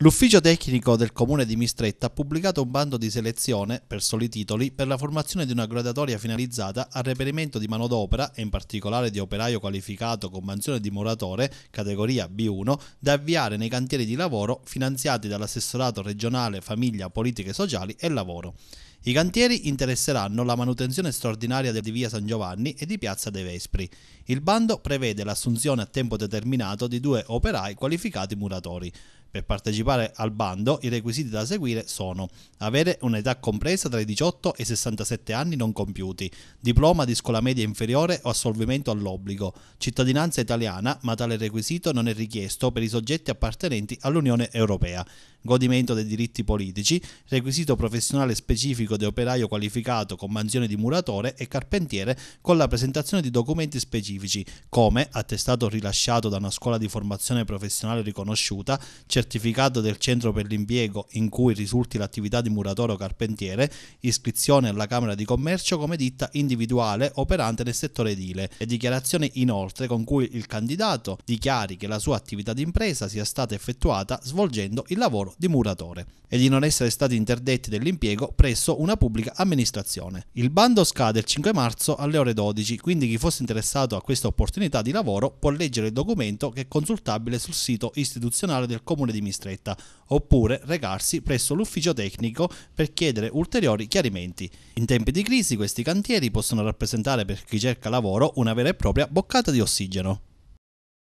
L'ufficio tecnico del comune di Mistretta ha pubblicato un bando di selezione, per soli titoli, per la formazione di una gradatoria finalizzata al reperimento di manodopera e in particolare di operaio qualificato con mansione di muratore, categoria B1, da avviare nei cantieri di lavoro finanziati dall'assessorato regionale Famiglia, Politiche Sociali e Lavoro. I cantieri interesseranno la manutenzione straordinaria di via San Giovanni e di piazza dei Vespri. Il bando prevede l'assunzione a tempo determinato di due operai qualificati muratori. Per partecipare al bando i requisiti da seguire sono avere un'età compresa tra i 18 e i 67 anni non compiuti, diploma di scuola media inferiore o assolvimento all'obbligo, cittadinanza italiana, ma tale requisito non è richiesto per i soggetti appartenenti all'Unione Europea, godimento dei diritti politici, requisito professionale specifico di operaio qualificato con mansione di muratore e carpentiere con la presentazione di documenti specifici, come attestato rilasciato da una scuola di formazione professionale riconosciuta, certificato del centro per l'impiego in cui risulti l'attività di muratore o carpentiere, iscrizione alla Camera di Commercio come ditta individuale operante nel settore edile e dichiarazione inoltre con cui il candidato dichiari che la sua attività d'impresa sia stata effettuata svolgendo il lavoro di muratore e di non essere stati interdetti dell'impiego presso una pubblica amministrazione. Il bando scade il 5 marzo alle ore 12, quindi chi fosse interessato a questa opportunità di lavoro può leggere il documento che è consultabile sul sito istituzionale del Comune comune di Mistretta, oppure recarsi presso l'ufficio tecnico per chiedere ulteriori chiarimenti. In tempi di crisi questi cantieri possono rappresentare per chi cerca lavoro una vera e propria boccata di ossigeno.